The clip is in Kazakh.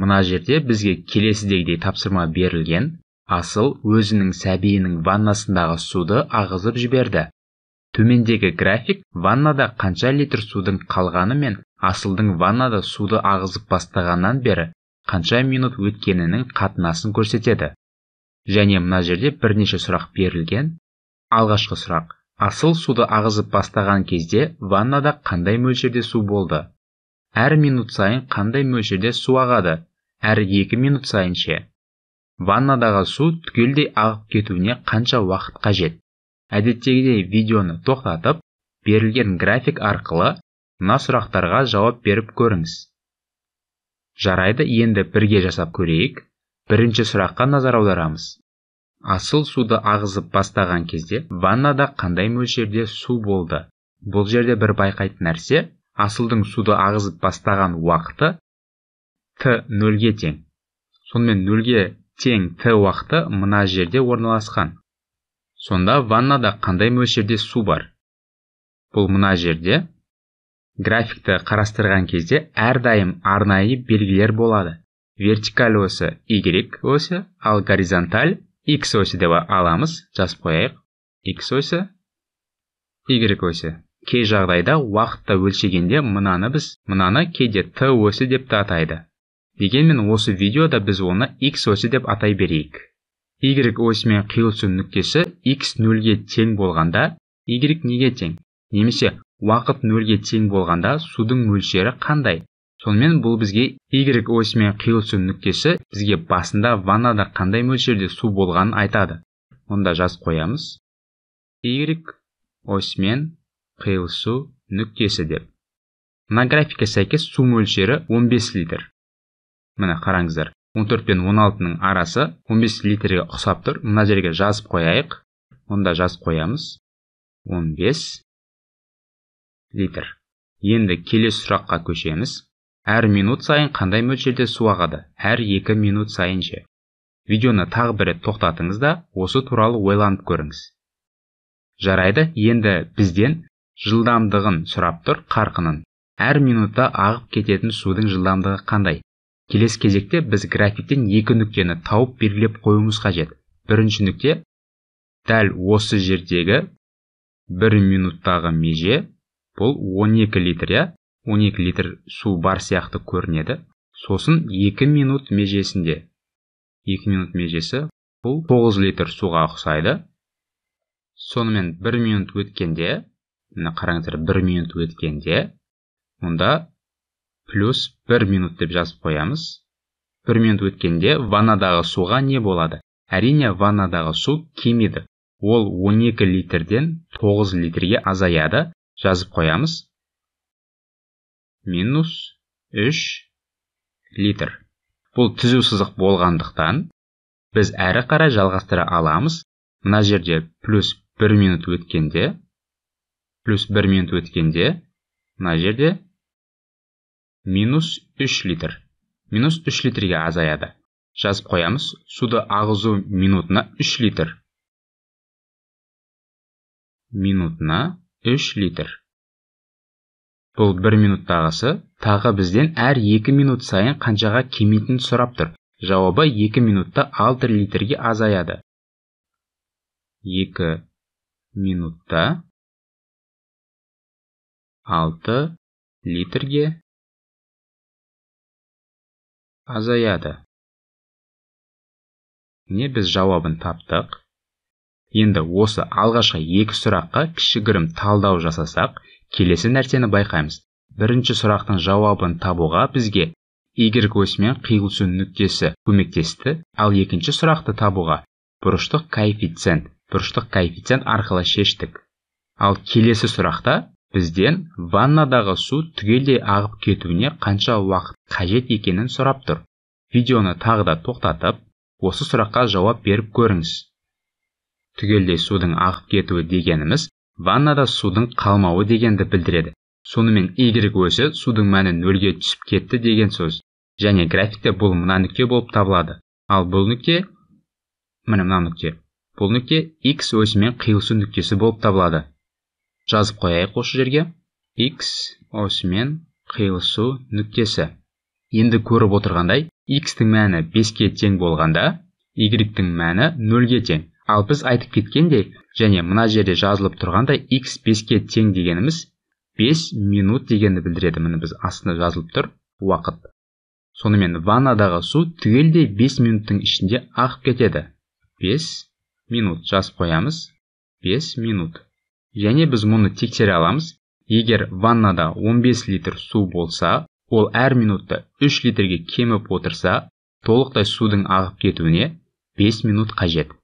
мына жерде бізге келесідегідей тапсырма берілген асыл өзінің сәбиінің ваннасындағы суды ағызып жіберді төмендегі график ваннада қанша литр судың қалғаны мен асылдың ваннада суды ағызып бастағаннан бері қанша минут өткенінің қатынасын көрсетеді және мына жерде бірнеше сұрақ берілген алғашқы сұрақ асыл суды ағызып бастаған кезде ваннада қандай мөлшерде су болды әр минут сайын қандай мөлшерде су ағады әр екі минут сайын ше ваннадағы су түгелдей ағып кетуіне қанша уақыт қажет әдеттегідей видеоны тоқтатып берілген график арқылы мына сұрақтарға жауап беріп көріңіз жарайды енді бірге жасап көрейік бірінші сұраққа назар аударамыз асыл суды ағызып бастаған кезде ваннада қандай мөлшерде су болды бұл жерде бір байқайтын нәрсе асылдың суды ағызып бастаған уақыты т нөлге тең сонымен нөлге тең т уақыты мына жерде орналасқан сонда ваннада қандай мөлшерде су бар бұл мына жерде графикті қарастырған кезде әрдайым арнайы белгілер болады вертикаль осы, y осі ал горизонталь x осі деп аламыз жазып қояйық x осі y осі кей жағдайда уақытта өлшегенде мынаны біз мынаны кейде т осі деп те атайды дегенмен осы видеода біз оны x осі деп атай берейік y осімен қиылысу нүктесі x нөлге тең болғанда y неге тең немесе уақыт нөлге тең болғанда судың мөлшері қандай сонымен бұл бізге y осімен қиылысу нүктесі бізге басында ваннада қандай мөлшерде су болғанын айтады мұнда жазып қоямыз y осімен қиылысу нүктесі деп мына графикке сәйкес су мөлшері 15 литр міне қараңыздар 14 пен 16-ның арасы 15 литрге ұқсап тұр мына жерге жазып қояйық мұнда жазып қоямыз 15 литр енді келесі сұраққа көшеміз әр минут сайын қандай мөлшерде су ағады әр екі минут сайын ше видеоны тағы бір рет тоқтатыңыз да осы туралы ойланып көріңіз жарайды енді бізден жылдамдығын сұрап тұр қарқынын әр минутта ағып кететін судың жылдамдығы қандай келесі кезекте біз графиктен екі нүктені тауып белгілеп қоюымыз қажет бірінші нүкте дәл осы жердегі бір минуттағы меже бұл 12 литр иә 12 литр су бар сияқты көрінеді сосын екі минут межесінде 2 минут межесі бұл 9 литр суға ұқсайды сонымен бір минут өткенде міне қараңыздар бір минут өткенде мұнда плюс бір минут деп жазып қоямыз бір минут өткенде ваннадағы суға не болады әрине ваннадағы су кемиді ол 12 литрден 9 литрге азаяды жазып қоямыз минус 3 литр бұл түзу сызық болғандықтан біз әрі қарай жалғастыра аламыз мына жерде плюс бір минут өткенде плюс 1 минут өткенде мына жерде минус 3 литр минус 3 литрге азаяды жазып қоямыз суды ағызу минутына 3 литр минутына 3 литр бұл минут минуттағысы тағы бізден әр 2 минут сайын қаншаға кемейтін сұрап тұр жауабы 2 минутта 6 литрге азаяды 2 минутта алты литрге азаяды Не біз жауабын таптық енді осы алғашқы екі сұраққа кішігірім талдау жасасақ келесі нәрсені байқаймыз бірінші сұрақтың жауабын табуға бізге y мен қиылысу нүктесі көмектесті ал екінші сұрақты табуға бұрыштық коэффициент бұрыштық коэффициент арқылы шештік ал келесі сұрақта бізден ваннадағы су түгелдей ағып кетуіне қанша уақыт қажет екенін сұрап тұр видеоны тағы да тоқтатып осы сұраққа жауап беріп көріңіз түгелдей судың ағып кетуі дегеніміз ваннада судың қалмауы дегенді білдіреді сонымен y өсі судың мәні нөлге түсіп кетті деген сөз және графикте бұл мына нүкте болып табылады ал бұл нүкте міне мына нүкте бұл нүкте x өсімен қиылысу нүктесі болып табылады жазып қояйық осы жерге x осымен қиылысу нүктесі енді көріп отырғандай x-тің мәні 5-ке тең болғанда y-тің мәні 0-ге тең ал біз айтып кеткендей және мына жерде жазылып тұрғандай x 5-ке тең дегеніміз 5 минут дегенді білдіреді міне біз астында жазылып тұр уақыт сонымен ванадағы су түгелдей 5 минуттың ішінде ағып кетеді 5 минут жазып қоямыз 5 минут және біз мұны тексере аламыз егер ваннада 15 литр су болса ол әр минутта 3 литрге кеміп отырса толықтай судың ағып кетуіне 5 минут қажет